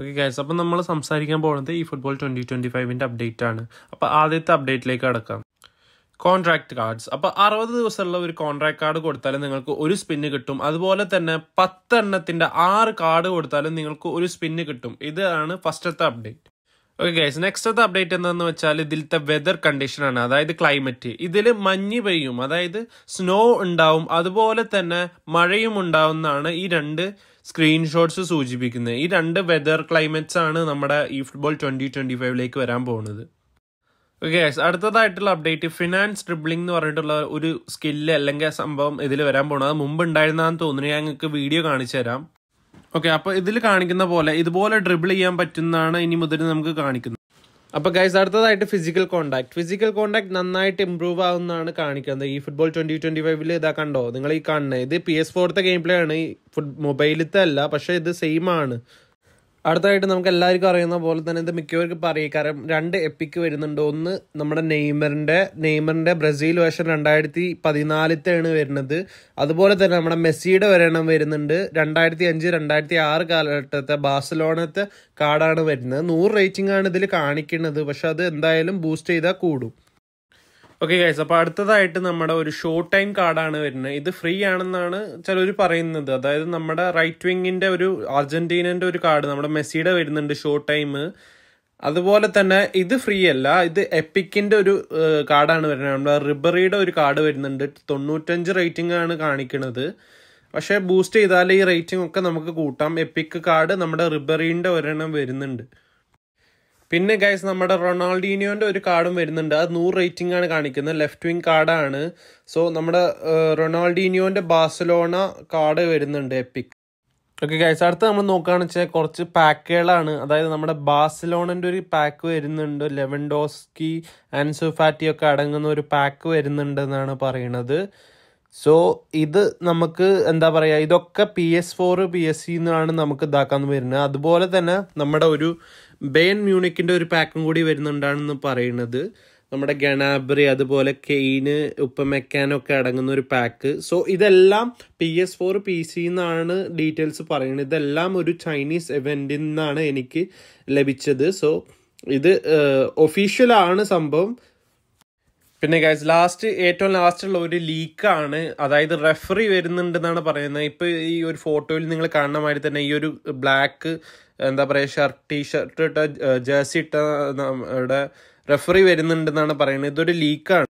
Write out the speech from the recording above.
okay guys അപ്പം നമ്മൾ സംസാരിക്കാൻ പോകുന്നത് ഈ ഫുട്ബോൾ ട്വൻറ്റി ട്വൻറ്റി ഫൈവിൻ്റെ അപ്ഡേറ്റ് ആണ് അപ്പോൾ ആദ്യത്തെ അപ്ഡേറ്റിലേക്ക് അടക്കാം കോൺട്രാക്ട് കാർഡ്സ് അപ്പോൾ അറുപത് ദിവസമുള്ള ഒരു കോൺട്രാക്ട് കാർഡ് കൊടുത്താലും നിങ്ങൾക്ക് ഒരു സ്പിന്ന് കിട്ടും അതുപോലെ തന്നെ പത്തെണ്ണത്തിൻ്റെ ആറ് കാർഡ് കൊടുത്താലും നിങ്ങൾക്ക് ഒരു സ്പിന്ന് കിട്ടും ഇതാണ് ഫസ്റ്റത്തെ അപ്ഡേറ്റ് ഓക്കെ ഗൈസ് നെക്സ്റ്റത്തെ അപ്ഡേറ്റ് എന്താന്ന് വെച്ചാൽ ഇതിലത്തെ വെതർ കണ്ടീഷനാണ് അതായത് ക്ലൈമറ്റ് ഇതിൽ മഞ്ഞ് പെയ്യും അതായത് സ്നോ ഉണ്ടാവും അതുപോലെ തന്നെ മഴയും എന്നാണ് ഈ രണ്ട് സ്ക്രീൻഷോട്ട്സ് സൂചിപ്പിക്കുന്നത് ഈ രണ്ട് വെതർ ക്ലൈമറ്റ്സ് ആണ് നമ്മുടെ ഈ ഫുട്ബോൾ ട്വൻറ്റി ട്വൻറ്റി ഫൈവിലേക്ക് വരാൻ പോകുന്നത് ഓക്കെ അടുത്തതായിട്ടുള്ള അപ്ഡേറ്റ് ഫിനാൻസ് ഡ്രിബ്ലിംഗ് എന്ന് പറഞ്ഞിട്ടുള്ള ഒരു സ്കില്ല് അല്ലെങ്കിൽ സംഭവം ഇതിൽ വരാൻ പോകുന്നത് അത് മുമ്പ് ഉണ്ടായിരുന്നാന്ന് തോന്നുന്നു ഞാൻ നിങ്ങൾക്ക് വീഡിയോ കാണിച്ചു തരാം ഓക്കെ അപ്പോൾ ഇതിൽ കാണിക്കുന്ന പോലെ ഇതുപോലെ ഡ്രിബിൾ ചെയ്യാൻ പറ്റുന്നതാണ് ഇനി മുതൽ നമുക്ക് കാണിക്കുന്നത് അപ്പോൾ ഗൈസ് അടുത്തതായിട്ട് ഫിസിക്കൽ കോണ്ടാക്ട് ഫിസിക്കൽ കോണ്ടാക്ട് നന്നായിട്ട് ഇമ്പ്രൂവ് ആവുന്നതാണ് കാണിക്കുന്നത് ഈ ഫുട്ബോൾ ട്വന്റി ട്വന്റി ഫൈവില് ഇതാ കണ്ടോ നിങ്ങൾ ഈ കാണുന്നത് ഇത് പി എസ് ഫോർത്തെ ഗെയിം പ്ലേ ആണ് ഫുട് മൊബൈലിലത്തെ അല്ല പക്ഷേ ഇത് സെയിം ആണ് അടുത്തായിട്ട് നമുക്ക് എല്ലാവർക്കും അറിയുന്ന പോലെ തന്നെ ഇത് മിക്കവർക്കും പറയും കാരണം രണ്ട് എപ്പിക്ക് വരുന്നുണ്ട് ഒന്ന് നമ്മുടെ നെയ്മറിൻ്റെ നെയ്മറിൻ്റെ ബ്രസീൽ വേർഷൻ രണ്ടായിരത്തി പതിനാലത്തെയാണ് വരുന്നത് അതുപോലെ തന്നെ നമ്മുടെ മെസ്സിയുടെ ഒരെണ്ണം വരുന്നുണ്ട് രണ്ടായിരത്തി അഞ്ച് രണ്ടായിരത്തി ആറ് കാലഘട്ടത്തെ ബാഴ്സലോണത്തെ കാർഡാണ് വരുന്നത് നൂറ് റേറ്റിംഗ് ആണ് ഇതിൽ കാണിക്കുന്നത് പക്ഷെ അത് എന്തായാലും ബൂസ്റ്റ് ചെയ്താൽ കൂടും ഓക്കെ ഗൈസ് അപ്പോൾ അടുത്തതായിട്ട് നമ്മുടെ ഒരു ഷോർട്ട് ടൈം കാർഡാണ് വരുന്നത് ഇത് ഫ്രീ ആണെന്നാണ് ചിലർ പറയുന്നത് അതായത് നമ്മുടെ റൈറ്റ് വിങ്ങിൻ്റെ ഒരു അർജൻറ്റീനൻ്റെ ഒരു കാർഡ് നമ്മുടെ മെസ്സിയുടെ വരുന്നുണ്ട് ഷോർട്ട് ടൈം അതുപോലെ തന്നെ ഇത് ഫ്രീ അല്ല ഇത് എപ്പിക്കിൻ്റെ ഒരു കാർഡാണ് വരുന്നത് നമ്മുടെ റിബറിയുടെ ഒരു കാർഡ് വരുന്നുണ്ട് തൊണ്ണൂറ്റഞ്ച് റേറ്റിംഗ് ആണ് കാണിക്കുന്നത് പക്ഷേ ബൂസ്റ്റ് ചെയ്താൽ ഈ റേറ്റിംഗ് ഒക്കെ നമുക്ക് കൂട്ടാം എപ്പിക്ക് കാർഡ് നമ്മുടെ റിബറീൻ്റെ ഒരെണ്ണം വരുന്നുണ്ട് പിന്നെ ഗൈസ് നമ്മുടെ റൊണാൾഡീനിയോൻ്റെ ഒരു കാർഡും വരുന്നുണ്ട് അത് നൂറ് റേറ്റിംഗ് ആണ് കാണിക്കുന്നത് ലെഫ്റ്റ് വിങ് കാർഡാണ് സോ നമ്മുടെ റൊണാൾഡീനിയോൻ്റെ ബാഴ്സലോണ കാർഡ് വരുന്നുണ്ട് എപ്പിക് ഓക്കെ ഗൈസ് അടുത്ത് നമ്മൾ നോക്കുകയാണെന്ന് വെച്ചാൽ കുറച്ച് പാക്കുകളാണ് അതായത് നമ്മുടെ ബാഴ്സലോണൻ്റെ ഒരു പാക്ക് വരുന്നുണ്ട് ലെവൻഡോസ്കി ആൻസോ ഫാറ്റി ഒക്കെ അടങ്ങുന്ന ഒരു പാക്ക് വരുന്നുണ്ടെന്നാണ് പറയണത് സോ ഇത് നമുക്ക് എന്താ പറയുക ഇതൊക്കെ P S four P S C എന്നാണ് നമുക്ക് ഇതാക്കാന്ന് വരുന്നത് അതുപോലെ തന്നെ നമ്മുടെ ഒരു ബെയൻ മ്യൂണിക്കിൻ്റെ ഒരു പാക്കും കൂടി വരുന്നുണ്ടാണെന്ന് പറയുന്നത് നമ്മുടെ ഗണാബ്രി അതുപോലെ കെയിന് ഉപ്പമെക്കാനൊക്കെ അടങ്ങുന്ന ഒരു പാക്ക് സോ ഇതെല്ലാം P S four P C എന്നാണ് ഡീറ്റെയിൽസ് പറയുന്നത് ഇതെല്ലാം ഒരു ചൈനീസ് ഇവൻറ്റിൽ നിന്നാണ് എനിക്ക് ലഭിച്ചത് സോ ഇത് ഒഫീഷ്യലാണ് സംഭവം പിന്നെ ഗൈസ് ലാസ്റ്റ് ഏറ്റവും ലാസ്റ്റുള്ള ഒരു ലീക്കാണ് അതായത് റെഫറി വരുന്നുണ്ടെന്നാണ് പറയുന്നത് ഇപ്പോൾ ഈ ഒരു ഫോട്ടോയിൽ നിങ്ങൾ കാണുന്ന മാതിരി തന്നെ ഈ ഒരു ബ്ലാക്ക് എന്താ പറയുക ഷർട്ട് ടീ ഷർട്ട് ഇട്ട ജേഴ്സി ഇട്ട നമ്മുടെ റെഫറി വരുന്നുണ്ടെന്നാണ് പറയുന്നത് ഇതൊരു ലീക്കാണ്